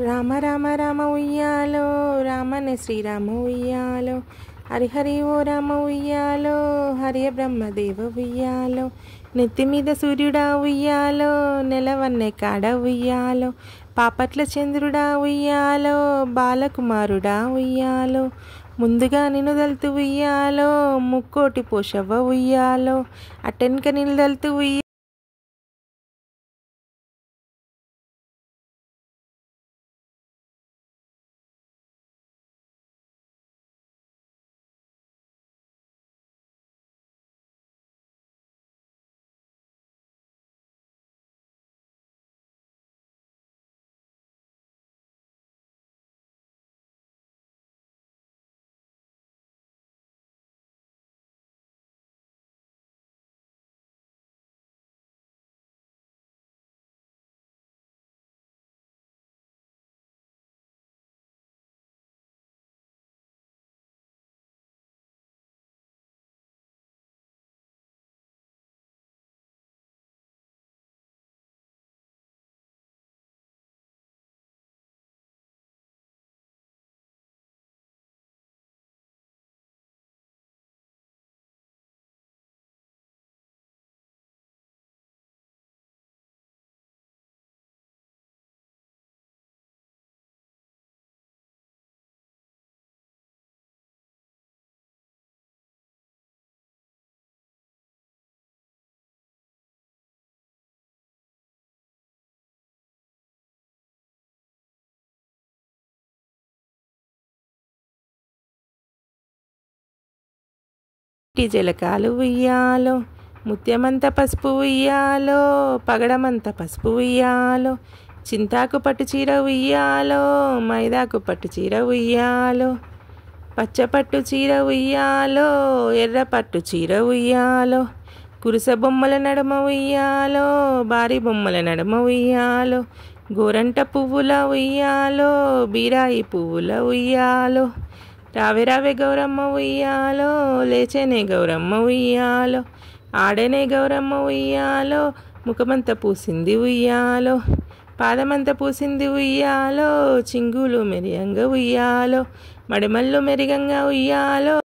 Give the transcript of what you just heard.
రామ రామ రామ ఉయ్యాలో రామని శ్రీరామ ఉయ్యాలో హరిహరి ఓ రామ ఉయ్యాలో హరియ బ్రహ్మదేవ ఉయ్యాలో నెత్తి మీద సూర్యుడా ఉయ్యాలో నెలవన్నె కాడ ఉయ్యాలో పాపట్ల చంద్రుడా ఉయ్యాలో బాలకుమారుడా ఉయ్యాలో ముందుగా నినుదలుతూ ఉయ్యాలో ముక్కోటి పోషవ ఉయ్యాలో అటెన్క నిలుదలుతూ ఉయ్య గట్టి జలకాలు ఉయ్యాలో ముత్యమంత పసుపు ఉయ్యాలో పగడమంత పసుపు ఉయ్యాలో చింతాకు పట్టు చీర ఉయ్యాలో మైదాకు పట్టు చీర ఉయ్యాలో పచ్చపట్టు చీర ఉయ్యాలో ఎర్ర పట్టు చీర ఉయ్యాలో కురుస బొమ్మల నడమ ఉయ్యాలో భారీ బొమ్మల నడమ ఉయ్యాలో గోరంట పువ్వుల ఉయ్యాలో బీరాయి పువ్వుల ఉయ్యాలో రావే రావే గౌరమ్మ ఉయ్యాలో లేచేనే గౌరమ్మ ఉయ్యాలో ఆడేనే గౌరమ్మ ఉయ్యాలో ముఖమంత పూసింది ఉయ్యాలో పాదమంత పూసింది ఉయ్యాలో చింగులు మెరియంగా ఉయ్యాలో మడిమల్లు మెరిగంగా ఉయ్యాలో